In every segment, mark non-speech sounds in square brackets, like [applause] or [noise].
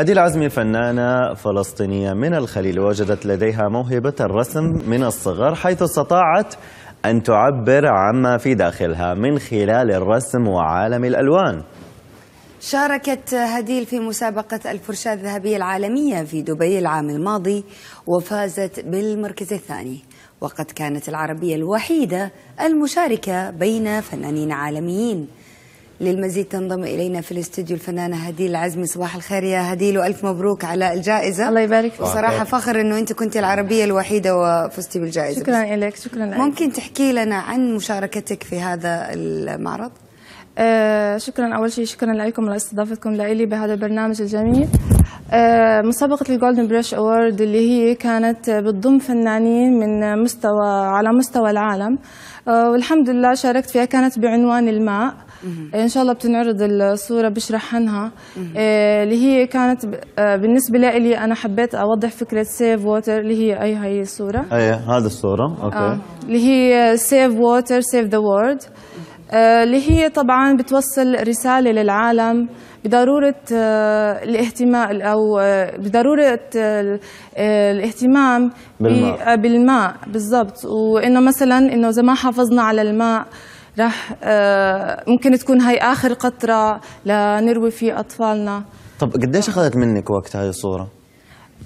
هدي العزمي فنانة فلسطينية من الخليل وجدت لديها موهبة الرسم من الصغر حيث استطاعت أن تعبر عما في داخلها من خلال الرسم وعالم الألوان شاركت هديل في مسابقة الفرشاة الذهبية العالمية في دبي العام الماضي وفازت بالمركز الثاني وقد كانت العربية الوحيدة المشاركة بين فنانين عالميين للمزيد تنضم إلينا في الاستوديو الفنانة هديل العزمي صباح الخير يا هديل وألف مبروك على الجائزة الله يبارك فيك وصراحة فخر أنه أنت كنت العربية الوحيدة وفزتي بالجائزة شكرا لك شكرا لك ممكن تحكي لنا عن مشاركتك في هذا المعرض؟ آه، شكرا اول شيء شكرا لكم لاستضافتكم لإلي بهذا البرنامج الجميل آه، مسابقة الجولدن بريش اوورد اللي هي كانت بتضم فنانين من مستوى على مستوى العالم آه، والحمد لله شاركت فيها كانت بعنوان الماء ان شاء الله بتنعرض الصوره بشرح عنها اللي هي كانت بالنسبه لي انا حبيت اوضح فكره سيف ووتر اللي هي اي هي الصوره اي هذه الصوره اوكي اللي هي سيف ووتر سيف ذا وورد آه، اللي هي طبعا بتوصل رسالة للعالم بضرورة آه، الاهتمام أو آه، بضرورة الاهتمام بالماء, بالماء بالضبط وإنه مثلا إنه إذا ما حافظنا على الماء رح ممكن تكون هاي آخر قطرة لنروي فيه أطفالنا طب قديش أخذت منك وقت هاي الصورة؟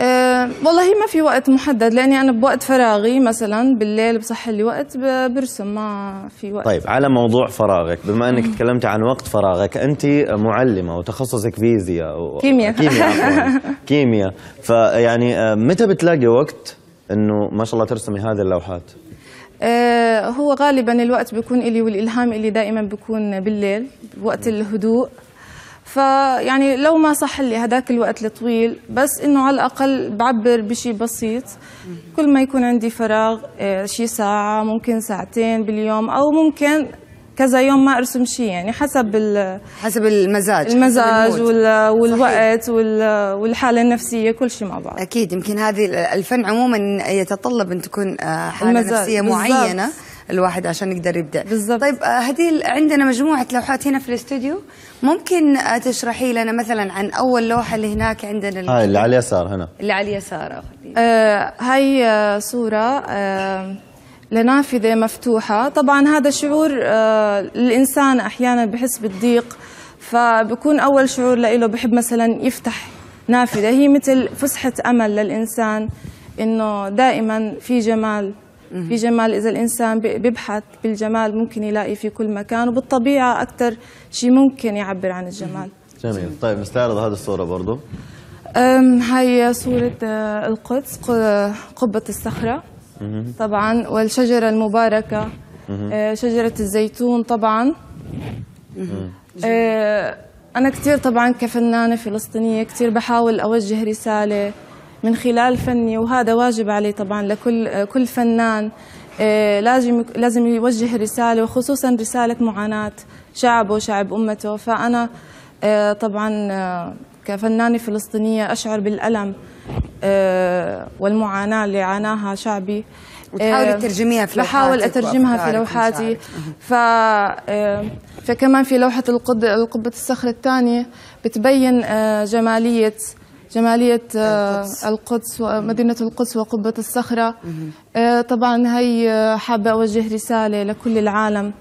أه والله ما في وقت محدد لاني انا بوقت فراغي مثلا بالليل بصح لي وقت برسم ما في وقت طيب على موضوع فراغك بما انك تكلمت عن وقت فراغك انت معلمه وتخصصك فيزياء كيمياء كيمياء [laughs] كيمياء فيعني أه، متى بتلاقي وقت انه ما شاء الله ترسمي هذه اللوحات أه هو غالبا الوقت بيكون إلي والإلهام إلي دائما بيكون بالليل وقت الهدوء فيعني لو ما صح لي هذاك الوقت الطويل بس انه على الاقل بعبر بشيء بسيط كل ما يكون عندي فراغ آه، شي ساعه ممكن ساعتين باليوم او ممكن كذا يوم ما ارسم شيء يعني حسب حسب المزاج المزاج حسب والوقت والحاله النفسيه كل شيء مع بعض اكيد يمكن هذه الفن عموما يتطلب ان تكون آه، حاله نفسيه معينه بالزبط. الواحد عشان يقدر يبدع بالضبط طيب هديل آه، عندنا مجموعه لوحات هنا في الاستوديو ممكن آه، تشرحي لنا مثلا عن اول لوحه اللي هناك عندنا هاي اللي على اليسار هنا اللي على اليسار آه هاي آه، صوره آه لنافذه مفتوحه طبعا هذا شعور آه الانسان احيانا بحس بالضيق فبكون اول شعور له بحب مثلا يفتح نافذه هي مثل فسحه امل للانسان انه دائما في جمال في جمال إذا الإنسان بيبحث بالجمال ممكن يلاقي في كل مكان وبالطبيعة أكثر شيء ممكن يعبر عن الجمال جميل طيب نستعرض هذه الصورة برضه هاي صورة آه، القدس قبة الصخرة طبعا والشجرة المباركة آه، شجرة الزيتون طبعا آه، أنا كثير طبعا كفنانة فلسطينية كثير بحاول أوجه رسالة من خلال فني وهذا واجب عليه طبعا لكل كل فنان آه، لازم لازم يوجه رساله وخصوصا رساله معاناه شعبه وشعب امته فانا آه، طبعا آه، كفنانه فلسطينيه اشعر بالالم والمعاناه اللي عاناها شعبي وتحاول تترجميها في لوحاتك بحاول اترجمها في لوحاتي ف فكمان في لوحه القبه الصخر الثانيه بتبين جماليه جمالية آه، القدس, القدس ومدينة القدس وقبة الصخرة آه، طبعا هي آه، حابة أوجه رسالة لكل العالم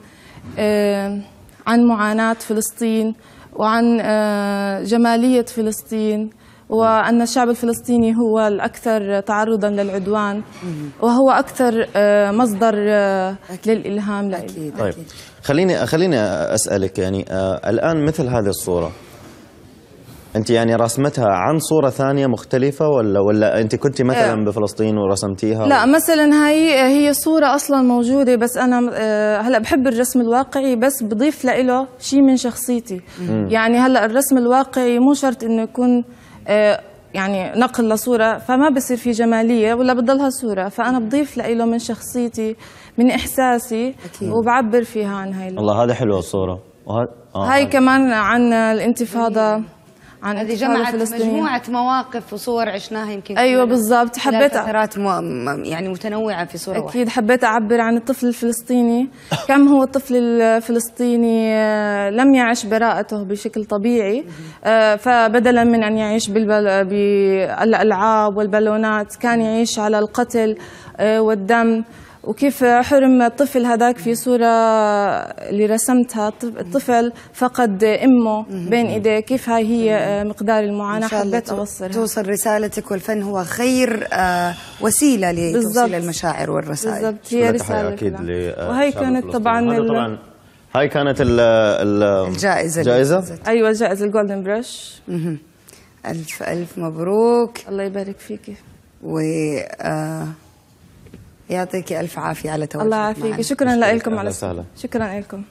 عن معاناة فلسطين وعن جمالية فلسطين وأن الشعب الفلسطيني هو الأكثر تعرضا للعدوان وهو أكثر مصدر للإلهام أكيد, أكيد. طيب خليني خليني أسألك يعني الآن مثل هذه الصورة انت يعني رسمتها عن صوره ثانيه مختلفه ولا ولا انت كنت مثلا آه. بفلسطين ورسمتيها لا و... مثلا هي هي صوره اصلا موجوده بس انا آه، هلا بحب الرسم الواقعي بس بضيف له شيء من شخصيتي مم. يعني هلا الرسم الواقعي مو شرط انه يكون آه، يعني نقل لصوره فما بصير في جماليه ولا بتضلها صوره فانا بضيف له من شخصيتي من احساسي أكيد. وبعبر فيها عن هاي الله هذا حلو الصوره وه... آه هاي كمان عن الانتفاضه عن هذه جمعت مجموعة مواقف وصور عشناها يمكن أيوة بالضبط حبيت فترات مو... يعني متنوعة في صورة أكيد واحدة. حبيت أعبر عن الطفل الفلسطيني كم هو الطفل الفلسطيني آه، لم يعش براءته بشكل طبيعي آه، فبدلا من أن يعيش بالبل... بالألعاب والبالونات كان يعيش على القتل آه، والدم وكيف حرم الطفل هذاك في صورة اللي رسمتها الطفل فقد أمه بين إيديه كيف هاي هي مقدار المعاناة حبيت أوصلها توصل رسالتك والفن هو خير آه، وسيلة لتوصيل المشاعر والرسائل بالضبط هي رسالة أكيد آه، وهي كانت طبعا هاي كانت الـ الـ الجائزة الجائزة أيوة جائزة الجولدن برش ألف ألف مبروك الله يبارك فيكي و آه يعطيك الف عافيه على تواجدك الله يعافيك شكرا لكم على شكرا لكم